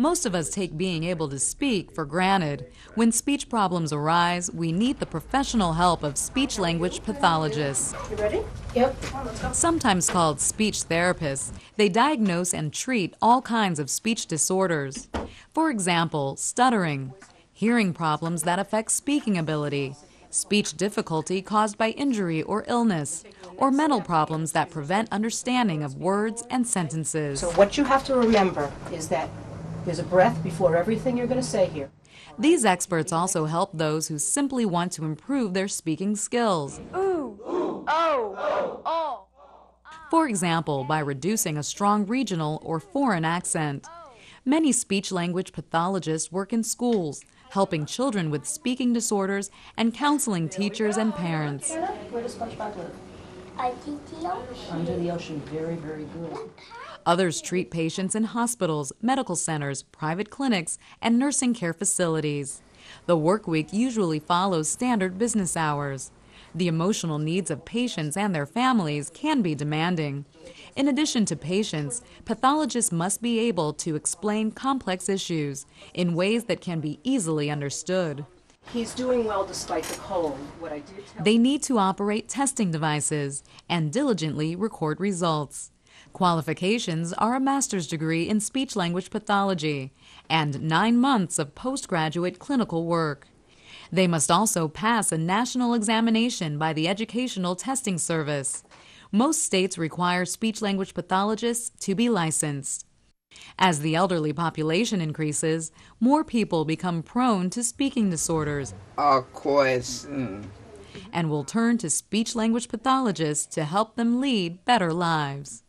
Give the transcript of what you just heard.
Most of us take being able to speak for granted. When speech problems arise, we need the professional help of speech language pathologists. You ready? Yep. Sometimes called speech therapists, they diagnose and treat all kinds of speech disorders. For example, stuttering, hearing problems that affect speaking ability, speech difficulty caused by injury or illness, or mental problems that prevent understanding of words and sentences. So what you have to remember is that there's a breath before everything you're going to say here. These experts also help those who simply want to improve their speaking skills. Ooh, Ooh. oh, oh. For example, by reducing a strong regional or foreign accent. Many speech language pathologists work in schools, helping children with speaking disorders and counseling teachers and parents. Where does SpongeBob live? Under the ocean. Very, very good. Others treat patients in hospitals, medical centers, private clinics, and nursing care facilities. The work week usually follows standard business hours. The emotional needs of patients and their families can be demanding. In addition to patients, pathologists must be able to explain complex issues in ways that can be easily understood. He's doing well despite the cold. What I they need to operate testing devices and diligently record results. Qualifications are a master's degree in speech language pathology and nine months of postgraduate clinical work. They must also pass a national examination by the Educational Testing Service. Most states require speech language pathologists to be licensed. As the elderly population increases, more people become prone to speaking disorders. Of course. Mm. And will turn to speech language pathologists to help them lead better lives.